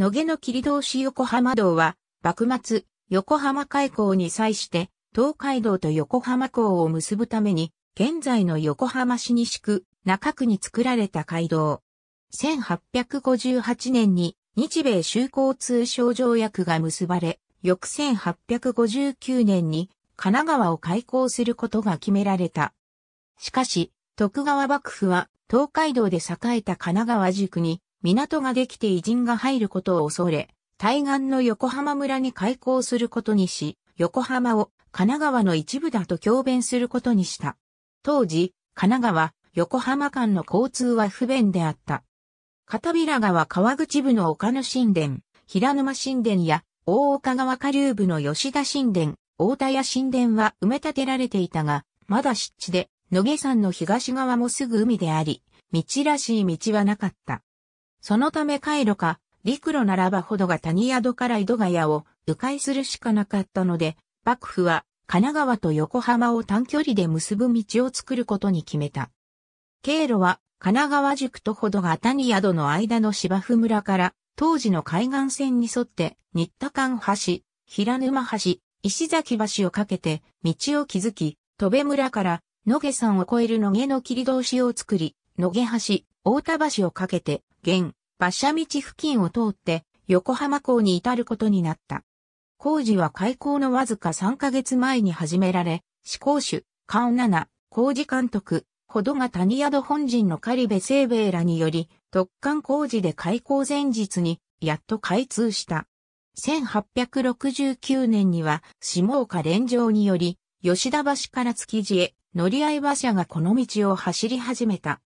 野毛の切通し横浜道は、幕末、横浜海港に際して、東海道と横浜港を結ぶために、現在の横浜市西区、中区に作られた街道。1858年に日米修好通商条約が結ばれ、翌1859年に神奈川を開港することが決められた。しかし、徳川幕府は東海道で栄えた神奈川塾に港ができて偉人が入ることを恐れ、対岸の横浜村に開港することにし、横浜を神奈川の一部だと強弁することにした。当時、神奈川、横浜間の交通は不便であった。片平川川口部の岡野神殿、平沼神殿や大岡川下流部の吉田神殿、大田屋神殿は埋め立てられていたが、まだ湿地で、野毛山の東側もすぐ海であり、道らしい道はなかった。そのため回路か、陸路ならばほどが谷宿から井戸ヶ谷を迂回するしかなかったので、幕府は神奈川と横浜を短距離で結ぶ道を作ることに決めた。経路は神奈川宿とほどが谷宿の間の芝生村から当時の海岸線に沿って新田間橋、平沼橋、石崎橋をかけて道を築き、戸部村から野毛山を越える野毛の切通しを作り、野毛橋、大田橋をかけて現、馬車道付近を通って横浜港に至ることになった。工事は開港のわずか3ヶ月前に始められ、施工主、関ナ、工事監督、ほどが谷宿本陣の狩部清兵衛らにより、特艦工事で開港前日に、やっと開通した。1869年には、下岡連城により、吉田橋から築地へ、乗り合い馬車がこの道を走り始めた。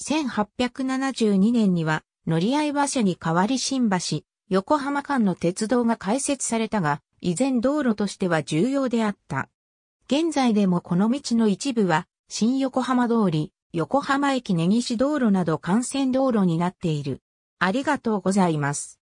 1872年には乗り合い馬車に代わり新橋、横浜間の鉄道が開設されたが、依然道路としては重要であった。現在でもこの道の一部は、新横浜通り、横浜駅根岸道路など幹線道路になっている。ありがとうございます。